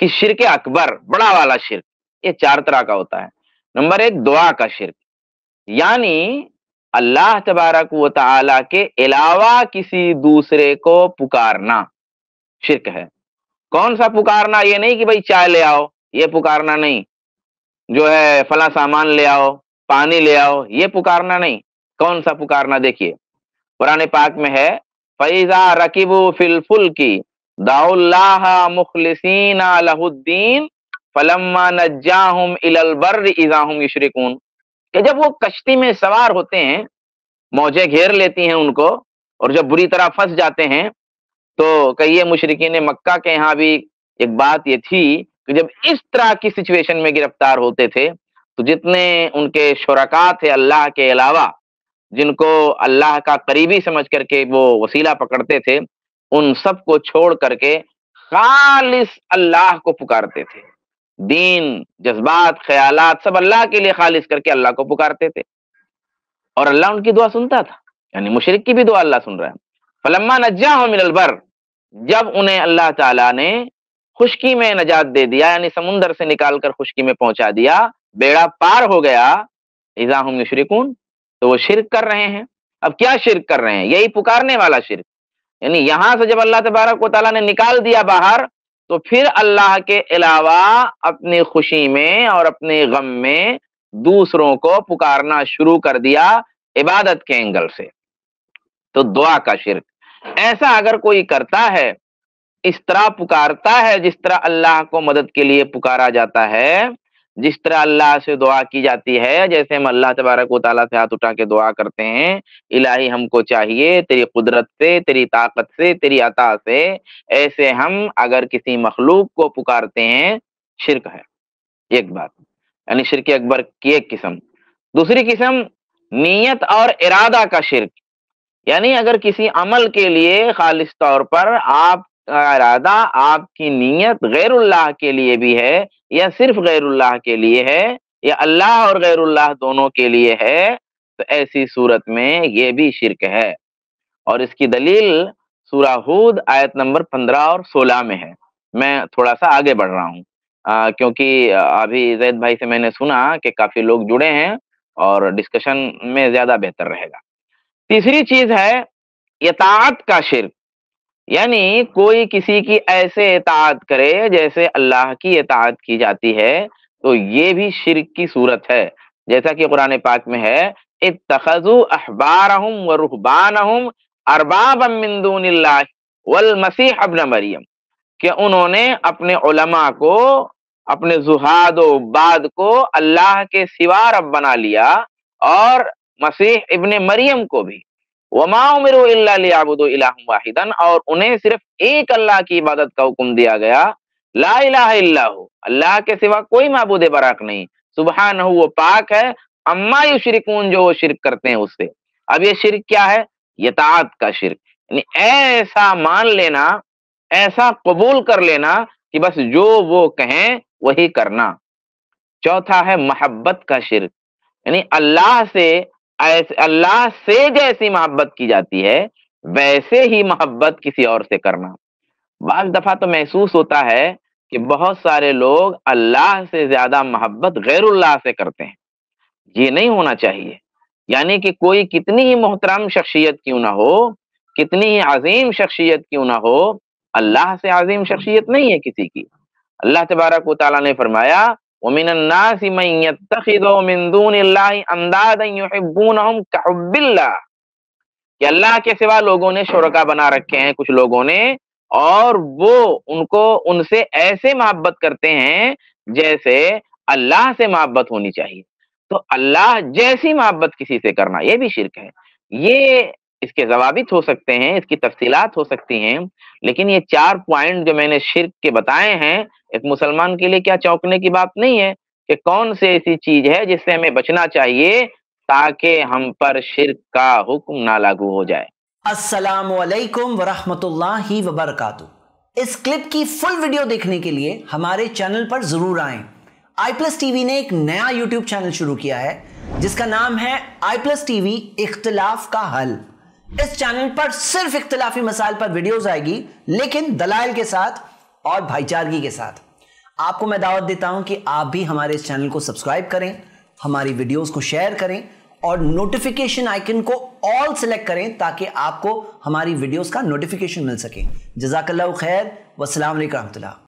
कि शिरक अकबर बड़ा वाला शिरक ये चार तरह का होता है नंबर एक दुआ का शिरक यानी अल्लाह तबारक व के अलावा किसी दूसरे को पुकारना शिरक है कौन सा पुकारना ये नहीं कि भाई चाय ले आओ ये पुकारना नहीं जो है फला सामान ले आओ पानी ले आओ ये पुकारना नहीं कौन सा पुकारना देखिए पुराने पाक में है फैजा रकीबू फिलफुल की दाउल्लाहमुखलिसीन लहुद्दीन फलम्मा कि जब वो कश्ती में सवार होते हैं मौजें घेर लेती हैं उनको और जब बुरी तरह फंस जाते हैं तो कहिए मुशरकिन मक्का के यहाँ भी एक बात ये थी कि जब इस तरह की सिचुएशन में गिरफ्तार होते थे तो जितने उनके शुरा थे अल्लाह के अलावा जिनको अल्लाह का करीबी समझ करके वो वसीला पकड़ते थे उन सब को छोड़ करके खालिस अल्लाह को पुकारते थे दीन जज्बात ख्यालात सब अल्लाह के लिए खालिस करके अल्लाह को पुकारते थे और अल्लाह उनकी दुआ सुनता था यानी मुशरक की भी दुआ अल्लाह सुन रहा है फलम्मा नज्जा मिनलबर जब उन्हें अल्लाह ताला ने खुशकी में नजात दे दिया यानी समुंदर से निकाल कर खुशकी में पहुंचा दिया बेड़ा पार हो गया इजाहम युशरिकून तो वो शिरक कर रहे हैं अब क्या शिरक कर रहे हैं यही पुकारने वाला शिरक यानी यहां से जब अल्लाह तबारक वाली ने निकाल दिया बाहर तो फिर अल्लाह के अलावा अपनी खुशी में और अपने गम में दूसरों को पुकारना शुरू कर दिया इबादत के एंगल से तो दुआ का शिरक ऐसा अगर कोई करता है इस तरह पुकारता है जिस तरह अल्लाह को मदद के लिए पुकारा जाता है जिस तरह अल्लाह से दुआ की जाती है जैसे हम अल्लाह तबारक वाली से हाथ उठा के दुआ करते हैं इलाही हमको चाहिए तेरी कुदरत से तेरी ताकत से तेरी अता से ऐसे हम अगर किसी मखलूक को पुकारते हैं शिरक है एक बात यानी शिरक अकबर की एक किस्म दूसरी किस्म नीयत और इरादा का शिरक यानी अगर किसी अमल के लिए खालिश तौर पर आप इरादा आपकी नीयत गैरुल्लाह के लिए भी है या सिर्फ गैरुल्लाह के लिए है या अल्लाह और गैरुल्लाह दोनों के लिए है तो ऐसी सूरत में ये भी शिरक है और इसकी दलील सूराहूद आयत नंबर पंद्रह और सोलह में है मैं थोड़ा सा आगे बढ़ रहा हूँ क्योंकि अभी जैद भाई से मैंने सुना कि काफ़ी लोग जुड़े हैं और डिस्कशन में ज़्यादा बेहतर रहेगा तीसरी चीज़ है यतात का शिरक यानी कोई किसी की ऐसे इतात करे जैसे अल्लाह की इतात की जाती है तो ये भी शिरक की सूरत है जैसा कि कुरान पाक में है इतखजु अहबार व रुहबान वल मसीह अबन मरियम कि उन्होंने अपने उलमा को अपने जुहाद बाद को अल्लाह के सिवा रब बना लिया और मसीह इबन मरियम को भी वाहिदन और उन्हें सिर्फ एक अल्लाह की इबादत का हुक्म दिया गया ला अल्लाह के सिवा कोई महबूद बराक नहीं सुबह वो पाक है अम्मा यु शिरकून जो वो शिरक करते हैं उससे अब ये शिरक क्या है यतात का शिरक यानी ऐसा मान लेना ऐसा कबूल कर लेना कि बस जो वो कहें वही करना चौथा है मोहब्बत का शिरक यानी अल्लाह से ऐसे अल्लाह से जैसी मोहब्बत की जाती है वैसे ही मोहब्बत किसी और से करना बाज दफा तो महसूस होता है कि बहुत सारे लोग अल्लाह से ज्यादा मोहब्बत गैरुल्लाह से करते हैं ये नहीं होना चाहिए यानी कि कोई कितनी ही मोहतरम शख्सियत क्यों ना हो कितनी ही अजीम शख्सियत क्यों ना हो अल्लाह से अजीम शख्सियत नहीं है किसी की अल्लाह तबारक ने फरमाया कि अल्लाह के सिवा लोगों ने शुरका बना रखे हैं कुछ लोगों ने और वो उनको उनसे ऐसे मोहब्बत करते हैं जैसे अल्लाह से मोहब्बत होनी चाहिए तो अल्लाह जैसी मोहब्बत किसी से करना ये भी शिरक है ये इसके जवाबित हो सकते हैं इसकी तफसीलात हो सकती हैं लेकिन ये चार पॉइंट जो मैंने शिरक के बताए हैं एक मुसलमान के लिए क्या चौंकने की बात नहीं है कि कौन से ऐसी चीज है जिससे हमें बचना चाहिए ताकि हम पर शिरक का हुक्म ना लागू हो जाए अस्सलाम वालेकुम वरहमतुल्लाहि इस क्लिप की फुल वीडियो देखने के लिए हमारे चैनल पर जरूर आए आई प्लस टीवी ने एक नया यूट्यूब चैनल शुरू किया है जिसका नाम है आई प्लस टीवी इख्तलाफ का हल इस चैनल पर सिर्फ इख्तलाफी मसाइल पर वीडियोस आएगी लेकिन दलाल के साथ और भाईचारगी के साथ आपको मैं दावत देता हूं कि आप भी हमारे इस चैनल को सब्सक्राइब करें हमारी वीडियोस को शेयर करें और नोटिफिकेशन आइकन को ऑल सेलेक्ट करें ताकि आपको हमारी वीडियोस का नोटिफिकेशन मिल सके जजाकल्ला खैर वसलाम रहमतुल्ला